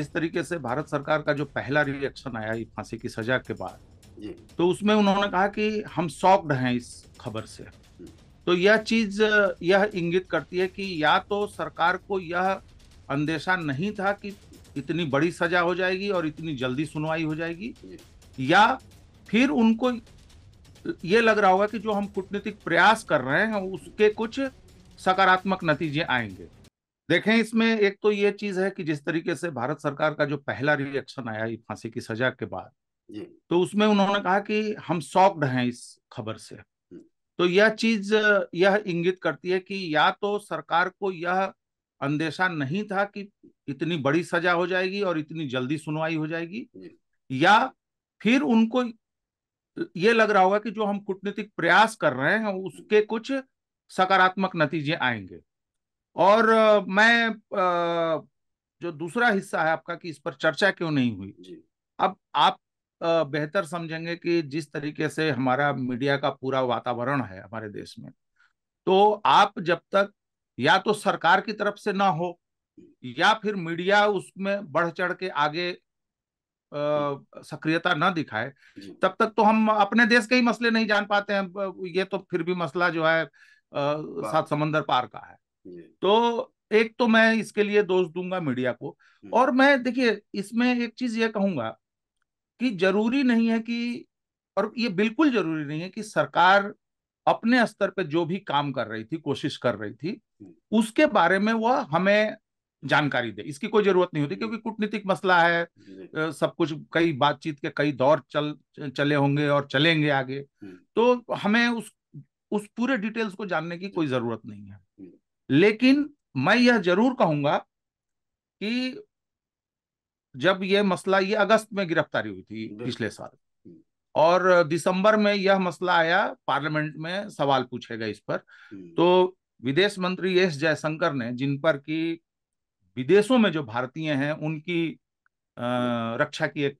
इस तरीके से भारत सरकार का जो पहला रिएक्शन आया फांसी की सजा के बाद तो उसमें उन्होंने कहा कि हम सॉक्ड हैं इस खबर से तो यह चीज यह इंगित करती है कि या तो सरकार को यह अंदेशा नहीं था कि इतनी बड़ी सजा हो जाएगी और इतनी जल्दी सुनवाई हो जाएगी या फिर उनको ये लग रहा होगा कि जो हम कूटनीतिक प्रयास कर रहे हैं उसके कुछ सकारात्मक नतीजे आएंगे देखें इसमें एक तो ये चीज है कि जिस तरीके से भारत सरकार का जो पहला रिएक्शन आया फांसी की सजा के बाद तो उसमें उन्होंने कहा कि हम सॉक्ड हैं इस खबर से हम्म। तो यह चीज यह इंगित करती है कि या तो सरकार को यह अंदेशा नहीं था कि इतनी बड़ी सजा हो जाएगी और इतनी जल्दी सुनवाई हो जाएगी या फिर उनको ये लग रहा होगा कि जो हम कूटनीतिक प्रयास कर रहे हैं उसके कुछ सकारात्मक नतीजे आएंगे और मैं जो दूसरा हिस्सा है आपका कि इस पर चर्चा क्यों नहीं हुई अब आप बेहतर समझेंगे कि जिस तरीके से हमारा मीडिया का पूरा वातावरण है हमारे देश में तो आप जब तक या तो सरकार की तरफ से ना हो या फिर मीडिया उसमें बढ़ चढ़ के आगे सक्रियता ना दिखाए तब तक तो हम अपने देश के ही मसले नहीं जान पाते हैं ये तो फिर भी मसला जो है सात समंदर पार का है हम्म। तो एक तो मैं इसके लिए दोष दूंगा मीडिया को हम्म। और मैं देखिए इसमें एक चीज ये कहूंगा कि जरूरी नहीं है कि और ये बिल्कुल जरूरी नहीं है कि सरकार अपने स्तर पे जो भी काम कर रही थी कोशिश कर रही थी हम्म। उसके बारे में वह हमें जानकारी दे इसकी कोई जरूरत नहीं होती क्योंकि कूटनीतिक मसला है सब कुछ कई बातचीत के कई दौर चल चले होंगे और चलेंगे आगे तो हमें उस उस पूरे डिटेल्स को जानने की कोई जरूरत नहीं है लेकिन मैं यह जरूर कहूंगा कि जब यह मसला ये अगस्त में गिरफ्तारी हुई थी पिछले साल और दिसंबर में यह मसला आया पार्लियामेंट में सवाल पूछे गए इस पर हम्म। तो विदेश मंत्री एस जयशंकर ने जिन पर कि विदेशों में जो भारतीय हैं उनकी आ, रक्षा की एक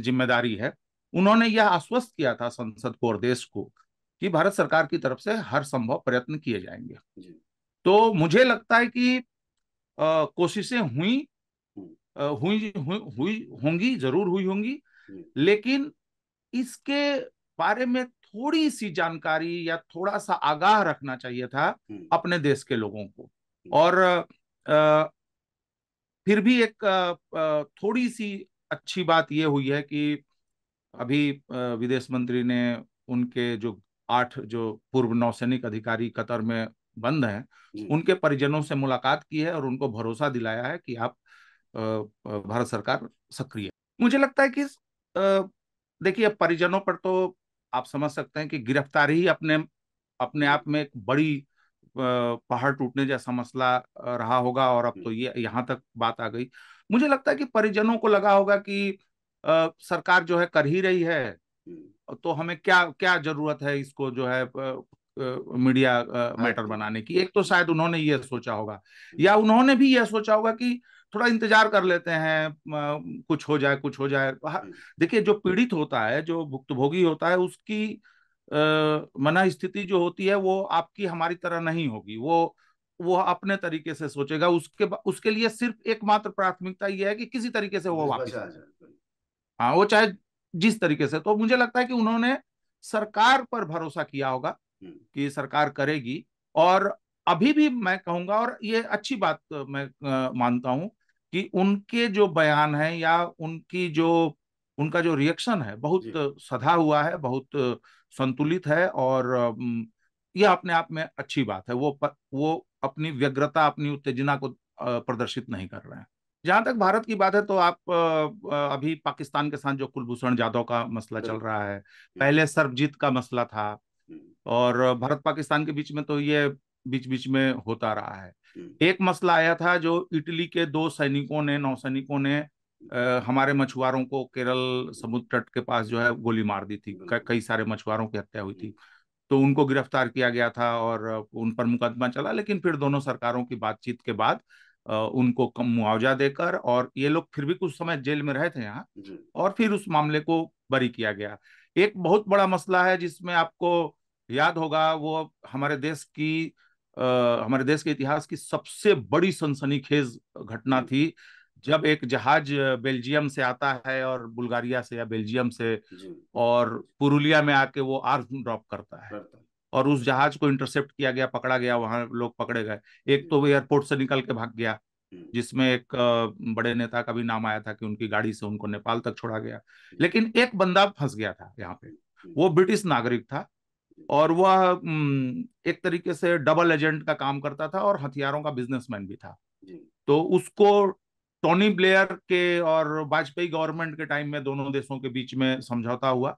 जिम्मेदारी है उन्होंने यह आश्वस्त किया था संसद को और देश को कि भारत सरकार की तरफ से हर संभव प्रयत्न किए जाएंगे तो मुझे लगता है कि कोशिशें हुई हुई हुई, हुई होंगी जरूर हुई होंगी लेकिन इसके बारे में थोड़ी सी जानकारी या थोड़ा सा आगाह रखना चाहिए था अपने देश के लोगों को और आ, फिर भी एक आ, थोड़ी सी अच्छी बात यह हुई है कि अभी विदेश मंत्री ने उनके जो आठ जो पूर्व नौसैनिक अधिकारी कतर में बंद हैं उनके परिजनों से मुलाकात की है और उनको भरोसा दिलाया है कि आप भारत सरकार सक्रिय मुझे लगता है कि देखिए अब परिजनों पर तो आप समझ सकते हैं कि गिरफ्तारी ही अपने अपने आप में एक बड़ी पहाड़ टूटने जैसा मसला रहा होगा और अब तो ये यह, यहाँ तक बात आ गई मुझे लगता है कि परिजनों को लगा होगा कि आ, सरकार जो है कर ही रही है तो हमें क्या क्या जरूरत है इसको जो है मीडिया हाँ मैटर बनाने की एक तो शायद उन्होंने ये सोचा होगा हम्म। या उन्होंने भी यह सोचा होगा कि थोड़ा इंतजार कर लेते हैं कुछ हो जाए कुछ हो जाए हाँ, हम्म। देखिए जो पीड़ित होता है जो भुक्तभोगी होता है उसकी मना स्थिति जो होती है वो आपकी हमारी तरह नहीं होगी वो वो अपने तरीके से सोचेगा उसके उसके लिए सिर्फ एकमात्र प्राथमिकता यह है कि किसी तरीके से वो वापस हाँ वो चाहे जिस तरीके से तो मुझे लगता है कि उन्होंने सरकार पर भरोसा किया होगा हम्म। कि सरकार करेगी और अभी भी मैं कहूंगा और ये अच्छी बात मैं मानता हूं कि उनके जो बयान है या उनकी जो उनका जो रिएक्शन है बहुत सधा हुआ है बहुत संतुलित है और यह अपने आप में अच्छी बात है वो प, वो अपनी व्यग्रता अपनी उत्तेजना को प्रदर्शित नहीं कर रहे हैं जहां तक भारत की बात है तो आप अभी पाकिस्तान के साथ जो कुलभूषण जाधव का मसला चल रहा है हम्म। पहले सर्वजीत का मसला था और भारत पाकिस्तान के बीच में तो ये बीच बीच में होता रहा है हम्म। एक मसला आया था जो इटली के दो सैनिकों ने नौसैनिकों ने आ, हमारे मछुआरों को केरल समुद्र तट के पास जो है गोली मार दी थी हम्म। कई सारे मछुआरों की हत्या हुई थी हम्म। तो उनको गिरफ्तार किया गया था और उन पर मुकदमा चला लेकिन फिर दोनों सरकारों की बातचीत के बाद उनको कम मुआवजा देकर और ये लोग फिर भी कुछ समय जेल में रहे थे यहाँ और फिर उस मामले को बरी किया गया एक बहुत बड़ा मसला है जिसमें आपको याद होगा वो हमारे देश की आ, हमारे देश के इतिहास की सबसे बड़ी सनसनीखेज घटना थी जब एक जहाज बेल्जियम से आता है और बुल्गारिया से या बेल्जियम से और पुरुलिया में आके वो आर्म ड्रॉप करता है और उस जहाज को इंटरसेप्ट किया गया पकड़ा गया वहां लोग पकड़े गए एक तो वो एयरपोर्ट से निकल के भाग गया जिसमें एक बड़े नेता का भी नाम आया था कि उनकी गाड़ी से उनको नेपाल तक छोड़ा गया लेकिन एक बंदा फंस गया था यहाँ पे वो ब्रिटिश नागरिक था और वह एक तरीके से डबल एजेंट का काम करता था और हथियारों का बिजनेसमैन भी था तो उसको टोनी ब्लेयर के और वाजपेयी गवर्नमेंट के टाइम में दोनों देशों के बीच में समझौता हुआ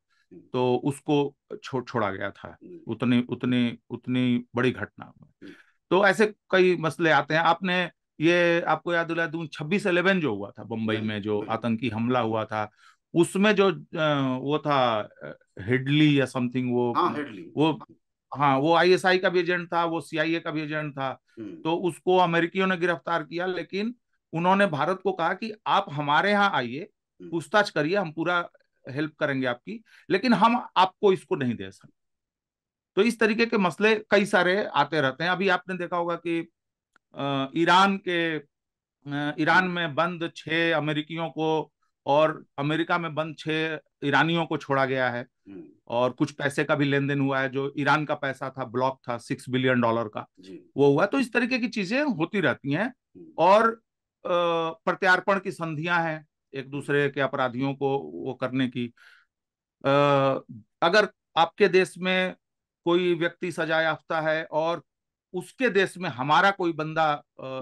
तो उसको छो, छोड़ा गया था उतनी उतनी उतनी बड़ी घटना तो ऐसे कई मसले आते हैं आपने ये आपको याद दिला दू छब्बीस अलेवन जो हुआ था बम्बई हाँ। में जो हाँ। आतंकी हमला हुआ था उसमें जो वो था हिडली या समथिंग वो हाँ, वो हाँ वो आईएसआई का भी एजेंट था वो सीआईए का भी एजेंट था हम्म। तो उसको अमेरिकियों ने गिरफ्तार किया लेकिन उन्होंने भारत को कहा कि आप हमारे यहाँ आइए हम्म। पूछताछ करिए हम पूरा हेल्प करेंगे आपकी लेकिन हम आपको इसको नहीं दे सकते तो इस तरीके के मसले कई सारे आते रहते हैं अभी आपने देखा होगा कि ईरान के ईरान हम्म। में बंद छह अमेरिकियों को और अमेरिका में बंद छह ईरानियों को छोड़ा गया है हम्म। और कुछ पैसे का भी लेन देन हुआ है जो ईरान का पैसा था ब्लॉक था सिक्स बिलियन डॉलर का वो हुआ तो इस तरीके की चीजें होती रहती हैं हम्म। और प्रत्यार्पण की संधियां हैं एक दूसरे के अपराधियों को वो करने की अगर आपके देश में कोई व्यक्ति सजा याफ्ता है और उसके देश में हमारा कोई बंदा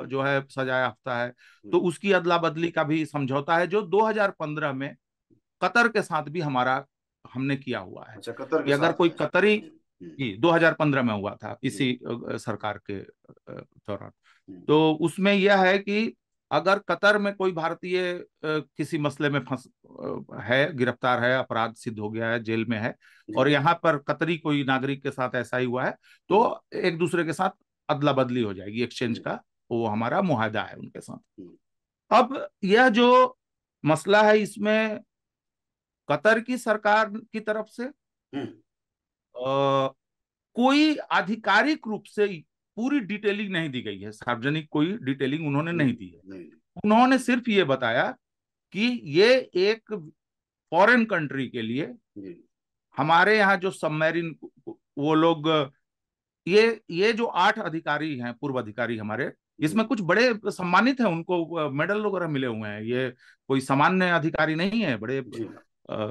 जो है सजाया हफ्ता है तो हम्म। उसकी अदला बदली का भी समझौता है जो 2015 में कतर के साथ भी हमारा हमने किया हुआ है अच्छा, कतर के अगर कोई कतरी हम्म। जी 2015 में हुआ था हम्म। इसी सरकार के दौरान तो उसमें यह है कि अगर कतर में कोई भारतीय किसी मसले में फंस है गिरफ्तार है अपराध सिद्ध हो गया है जेल में है और यहाँ पर कतरी कोई नागरिक के साथ ऐसा ही हुआ है तो एक दूसरे के साथ अदला बदली हो जाएगी एक्सचेंज का वो हमारा मुहिदा है उनके साथ अब यह जो मसला है इसमें कतर की सरकार की तरफ से आ, हम्म। कोई आधिकारिक रूप से पूरी डिटेलिंग नहीं दी गई है सार्वजनिक कोई डिटेलिंग उन्होंने नहीं दी है उन्होंने सिर्फ ये बताया कि ये एक फॉरेन कंट्री के लिए हमारे यहाँ जो सबमेरिन वो लोग ये ये जो आठ अधिकारी हैं पूर्व अधिकारी हमारे इसमें कुछ बड़े सम्मानित हैं उनको मेडल वगैरह मिले हुए हैं ये कोई सामान्य अधिकारी नहीं है बड़े आ,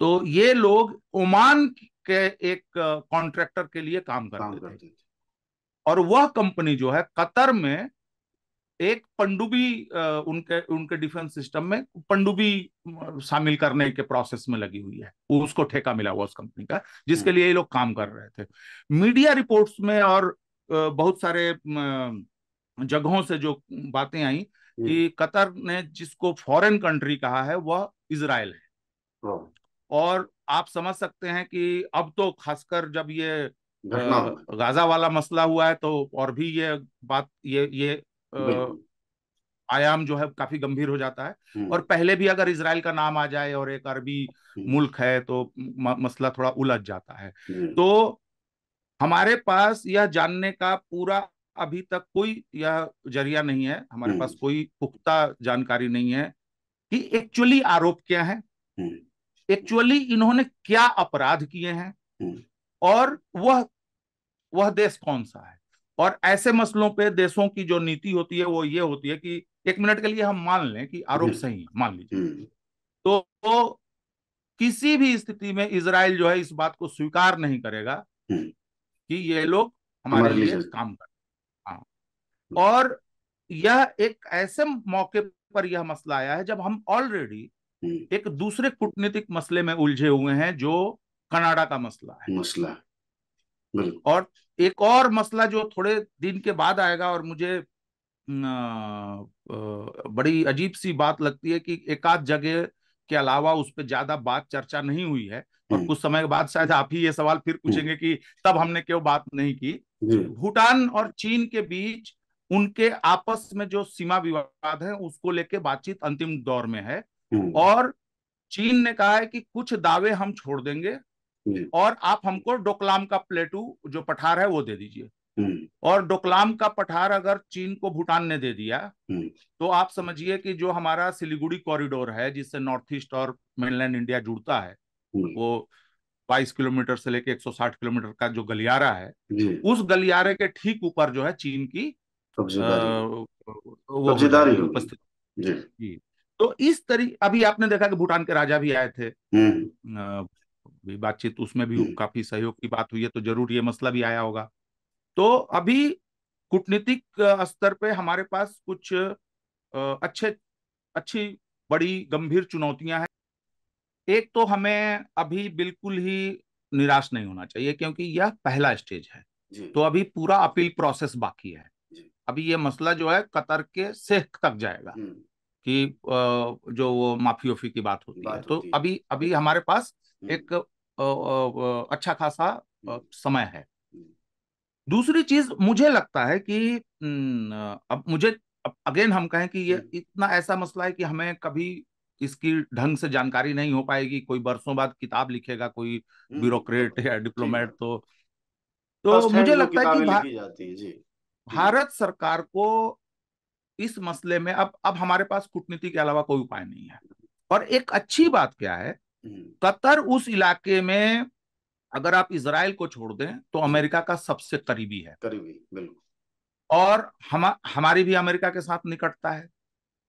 तो ये लोग ओमान के एक कॉन्ट्रैक्टर के लिए काम करते थे और वह कंपनी जो है कतर में एक पंडुबी उनके उनके डिफेंस सिस्टम में पंडुबी शामिल करने के प्रोसेस में लगी हुई है उसको ठेका मिला हुआ उस कंपनी का जिसके हम्म। लिए ये लोग काम कर रहे थे मीडिया रिपोर्ट्स में और बहुत सारे जगहों से जो बातें आई कि हम्म। कतर ने जिसको फॉरेन कंट्री कहा है वह इसराइल है हाँ। और आप समझ सकते हैं कि अब तो खासकर जब ये गाजा वाला मसला हुआ है तो और भी ये बात ये ये आयाम जो है काफी गंभीर हो जाता है हम्म। और पहले भी अगर इसराइल का नाम आ जाए और एक अरबी हम्म। मुल्क है तो मसला थोड़ा उलझ जाता है हम्म। तो हमारे पास यह जानने का पूरा अभी तक कोई यह जरिया नहीं है हमारे पास कोई पुख्ता जानकारी नहीं है कि एक्चुअली आरोप क्या है एक्चुअली इन्होंने क्या अपराध किए हैं और वह वह देश कौन सा है और ऐसे मसलों पे देशों की जो नीति होती है वो ये होती है कि एक मिनट के लिए हम मान लें कि आरोप सही है मान लीजिए हम्म। तो, तो किसी भी स्थिति में इसराइल जो है इस बात को स्वीकार नहीं करेगा हम्म। कि ये लोग हमारे लिए काम कर हाँ। हम्म। और यह एक ऐसे मौके पर यह मसला आया है जब हम ऑलरेडी एक दूसरे कूटनीतिक मसले में उलझे हुए हैं जो कनाडा का मसला है मसला और एक और मसला जो थोड़े दिन के बाद आएगा और मुझे बड़ी अजीब सी बात लगती है कि एकाध जगह के अलावा उस पर ज्यादा बात चर्चा नहीं हुई है और हम्म। कुछ समय के बाद शायद आप ही ये सवाल फिर हम्म। पूछेंगे कि तब हमने क्यों बात नहीं की भूटान और चीन के बीच उनके आपस में जो सीमा विवाद है उसको लेके बातचीत अंतिम दौर में है हम्म। और चीन ने कहा है कि कुछ दावे हम छोड़ देंगे हम्म। और आप हमको डोकलाम का प्लेटू जो पठार है वो दे दीजिए हम्म। और डोकलाम का पठार अगर चीन को भूटान ने दे दिया हम्म। तो आप समझिए कि जो हमारा सिलीगुड़ी कॉरिडोर है जिससे नॉर्थ ईस्ट और मेनलैंड इंडिया जुड़ता है वो 22 किलोमीटर से लेके 160 किलोमीटर का जो गलियारा है उस गलियारे के ठीक ऊपर जो है चीन की उपस्थिति तो इस तरी अभी आपने देखा कि भूटान के राजा भी आए थे भी बातचीत उसमें भी हम्म। काफी सहयोग की बात हुई है तो जरूर ये मसला भी आया होगा तो अभी कूटनीतिक स्तर पे हमारे पास कुछ अच्छे अच्छी बड़ी गंभीर चुनौतियां हैं एक तो हमें अभी बिल्कुल ही निराश नहीं होना चाहिए क्योंकि यह पहला स्टेज है तो अभी पूरा अपील प्रोसेस बाकी है अभी ये मसला जो है कतर के सेख तक जाएगा हम्म। कि जो वो माफी ओफी की बात होती बात है तो होती है। अभी अभी हमारे पास हम्म। एक अच्छा खासा हम्म। समय है हम्म। दूसरी चीज मुझे लगता है कि अब मुझे अगेन हम कहें कि ये इतना ऐसा मसला है कि हमें कभी इसकी ढंग से जानकारी नहीं हो पाएगी कोई बरसों बाद किताब लिखेगा कोई ब्यूरोक्रेट या डिप्लोमेट तो तो मुझे लगता है कि भा... जाती है जी भारत सरकार को इस मसले में अब अब हमारे पास कूटनीति के अलावा कोई उपाय नहीं है और एक अच्छी बात क्या है हम्म। कतर उस इलाके में अगर आप इसराइल को छोड़ दें तो अमेरिका का सबसे करीबी है करीबी बिल्कुल और हम हमारी भी अमेरिका के साथ निकटता है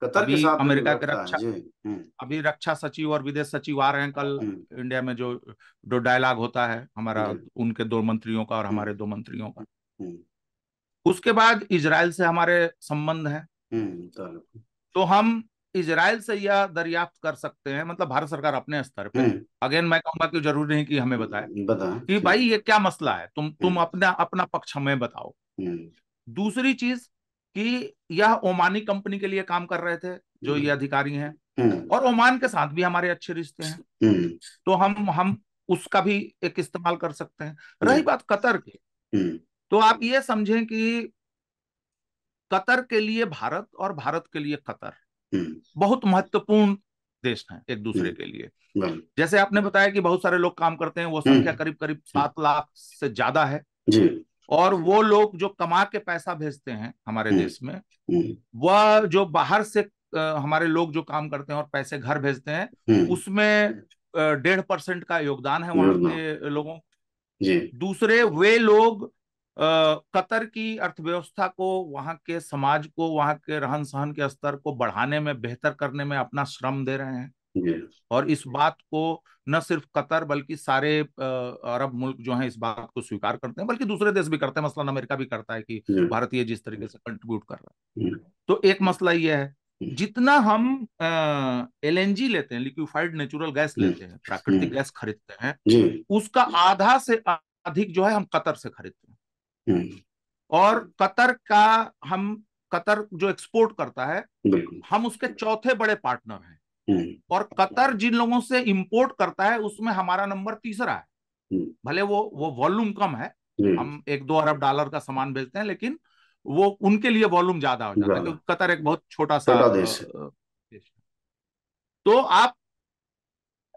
कतर अभी के साथ अमेरिका के रक्षा हम्म। अभी रक्षा सचिव और विदेश सचिव आ रहे हैं कल हम्म। इंडिया में जो जो डायलॉग होता है हमारा उनके दो मंत्रियों का और हमारे दो मंत्रियों का उसके बाद इसराइल से हमारे संबंध है तो हम इसराइल से यह दरियाफ्त कर सकते हैं मतलब भारत सरकार अपने स्तर पे हम्म। अगेन मैं कहूंगा कि जरूरी नहीं कि हमें बताए कि भाई ये क्या मसला है तुम तुम हम्म। अपना अपना पक्ष हमें बताओ हम्म। दूसरी चीज कि यह ओमानी कंपनी के लिए काम कर रहे थे जो ये अधिकारी हैं और ओमान के साथ भी हमारे अच्छे रिश्ते हैं तो हम हम उसका भी एक इस्तेमाल कर सकते हैं रही बात कतर के तो आप ये समझें कि कतर के लिए भारत और भारत के लिए कतर हम्म। बहुत महत्वपूर्ण देश हैं एक दूसरे हम्म। के लिए हाँ। जैसे आपने बताया कि बहुत सारे लोग काम करते हैं वो संख्या हम्म। करीब करीब सात लाख से ज्यादा है और वो लोग जो कमा के पैसा भेजते हैं हमारे देश में वह जो बाहर से हमारे लोग जो काम करते हैं और पैसे घर भेजते हैं उसमें डेढ़ परसेंट का योगदान है वहां के लोगों दूसरे वे लोग कतर की अर्थव्यवस्था को वहाँ के समाज को वहां के रहन सहन के स्तर को बढ़ाने में बेहतर करने में अपना श्रम दे रहे हैं और इस बात को न सिर्फ कतर बल्कि सारे अरब मुल्क जो हैं इस बात को स्वीकार करते हैं बल्कि दूसरे देश भी करते हैं मसलन अमेरिका भी करता है कि भारतीय जिस तरीके से कंट्रीब्यूट कर रहा है तो एक मसला यह है जितना हम एल लेते हैं लिक्विफाइड नेचुरल गैस लेते हैं प्राकृतिक गैस खरीदते हैं उसका आधा से अधिक जो है हम कतर से खरीदते हैं हम्म। और कतर का हम कतर जो एक्सपोर्ट करता है हम उसके चौथे बड़े पार्टनर हैं हम्म। और कतर जिन लोगों से इंपोर्ट करता है उसमें हमारा नंबर तीसरा है हम्म। भले वो वो वॉल्यूम कम है हम एक दो अरब डॉलर का सामान भेजते हैं लेकिन वो उनके लिए वॉल्यूम ज्यादा हो जाता है क्योंकि कतर एक बहुत छोटा सा देश है तो आप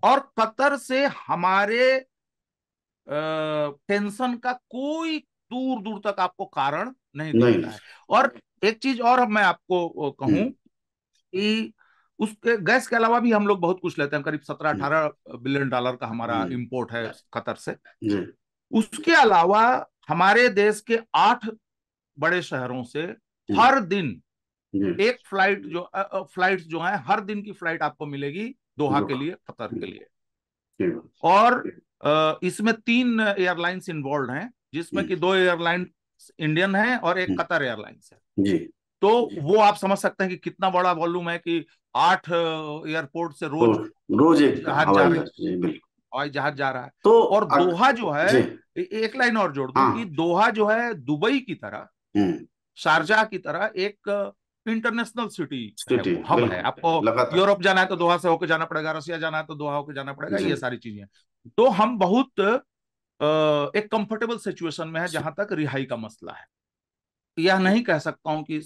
और कतर से हमारे टेंशन का कोई दूर दूर तक आपको कारण नहीं देता है और एक चीज और मैं आपको कहूं हम्म। कि उसके गैस के अलावा भी हम लोग बहुत कुछ लेते हैं करीब सत्रह अठारह हम्म। बिलियन डॉलर का हमारा हम्म। इम्पोर्ट है कतर हाँ। से उसके अलावा हमारे देश के आठ बड़े शहरों से हर दिन एक फ्लाइट जो फ्लाइट जो है हर दिन की फ्लाइट आपको मिलेगी दोहा के लिए कतर के लिए और इसमें तीन एयरलाइंस इन्वॉल्व हैं जिसमें कि दो एयरलाइन इंडियन है और एक हम्म। कतर एयरलाइंस है जी तो वो आप समझ सकते हैं कि कितना बड़ा वॉल्यूम है कि आठ एयरपोर्ट से रोज रोज जहाज जा रहा है जहाज जा रहा है तो और दोहा जो है एक लाइन और जोड़ दो हाँ। कि दोहा जो है दुबई की तरह हम्म। शारजा की तरह एक इंटरनेशनल सिटी हब है आपको यूरोप जाना है तो दोहा से होकर जाना पड़ेगा रसिया जाना है तो दोहा होकर जाना पड़ेगा ये सारी चीजें तो हम बहुत एक कंफर्टेबल सिचुएशन में है जहां तक रिहाई का मसला है यह नहीं कह सकता हूं कि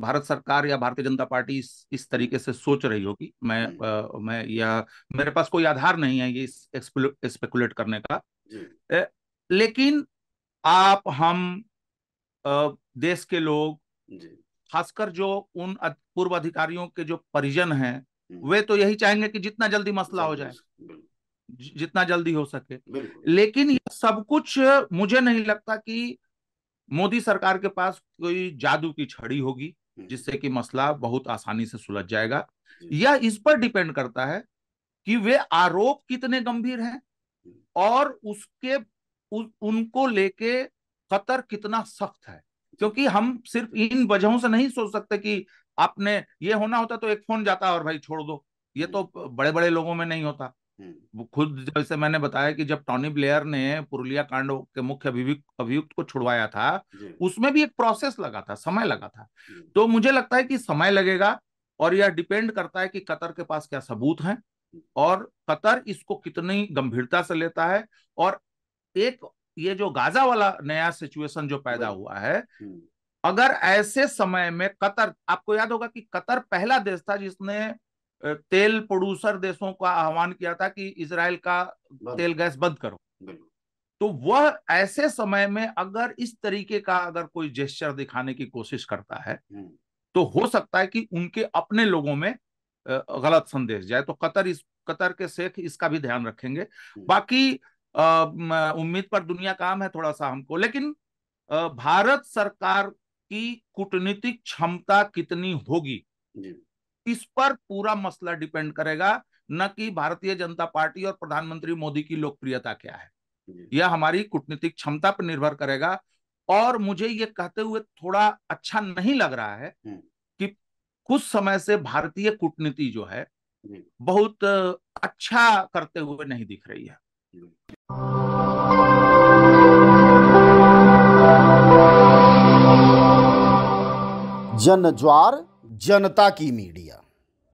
भारत सरकार या भारतीय जनता पार्टी इस, इस तरीके से सोच रही होगी मैं आ, मैं यह मेरे पास कोई आधार नहीं है ये स्पेकुलेट करने का ए, लेकिन आप हम आ, देश के लोग खासकर जो उन पूर्व अधिकारियों के जो परिजन हैं वे तो यही चाहेंगे कि जितना जल्दी मसला हो जाए जितना जल्दी हो सके लेकिन ये सब कुछ मुझे नहीं लगता कि मोदी सरकार के पास कोई जादू की छड़ी होगी हम्म। जिससे कि मसला बहुत आसानी से सुलझ जाएगा यह इस पर डिपेंड करता है कि वे आरोप कितने गंभीर हैं हम्म। और उसके उ, उनको लेके कतर कितना सख्त है क्योंकि हम सिर्फ इन वजहों से नहीं सोच सकते कि आपने ये होना होता तो एक फोन जाता और भाई छोड़ दो ये तो हम्म। बड़े बड़े लोगों में नहीं होता वो खुद जैसे मैंने बताया कि जब टॉनी ब्लेयर ने पुरुलिया कांड के मुख्य अभियुक्त अभियुक्त को छुड़वाया था उसमें भी एक प्रोसेस लगा था समय लगा था तो मुझे लगता है कि समय लगेगा और यह डिपेंड करता है कि कतर के पास क्या सबूत हैं और कतर इसको कितनी गंभीरता से लेता है और एक ये जो गाजा वाला नया सिचुएशन जो पैदा हुआ है हम्म। अगर ऐसे समय में कतर आपको याद होगा कि कतर पहला देश था जिसने तेल प्रोड्यूसर देशों का आह्वान किया था कि इसराइल का तेल गैस बंद करो तो वह ऐसे समय में अगर इस तरीके का अगर कोई जेस्चर दिखाने की कोशिश करता है हम्म। तो हो सकता है कि उनके अपने लोगों में गलत संदेश जाए तो कतर इस कतर के शेख इसका भी ध्यान रखेंगे हम्म। बाकी उम्मीद पर दुनिया काम है थोड़ा सा हमको लेकिन भारत सरकार की कूटनीतिक क्षमता कितनी होगी इस पर पूरा मसला डिपेंड करेगा न कि भारतीय जनता पार्टी और प्रधानमंत्री मोदी की लोकप्रियता क्या है यह हमारी कूटनीतिक क्षमता पर निर्भर करेगा और मुझे ये कहते हुए थोड़ा अच्छा नहीं लग रहा है हम्म। कि कुछ समय से भारतीय कूटनीति जो है बहुत अच्छा करते हुए नहीं दिख रही है जन ज्वार जनता की मीडिया